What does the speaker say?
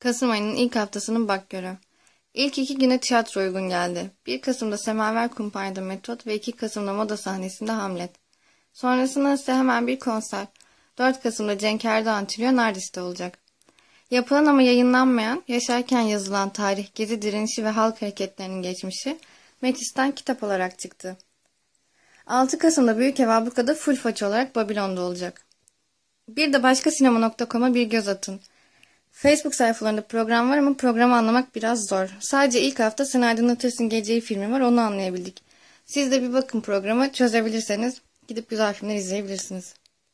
Kasım ayının ilk haftasının bak görü. İlk iki güne tiyatro uygun geldi. 1 Kasım'da Semaver Kumpanya'da Metot ve 2 Kasım'da Moda sahnesinde Hamlet. Sonrasında ise hemen bir konser. 4 Kasım'da Cenk Erdoğan Trio Nardis'te olacak. Yapılan ama yayınlanmayan, yaşarken yazılan tarih, gezi direnişi ve halk hareketlerinin geçmişi Metis'ten kitap olarak çıktı. 6 Kasım'da Büyük Ev Abluka'da full faç olarak Babilon'da olacak. Bir de başka sinema.com'a bir göz atın. Facebook sayfalarında program var ama programı anlamak biraz zor. Sadece ilk hafta Sen Aydınlatırsın Geceyi filmi var onu anlayabildik. Siz de bir bakın programı çözebilirseniz gidip güzel filmler izleyebilirsiniz.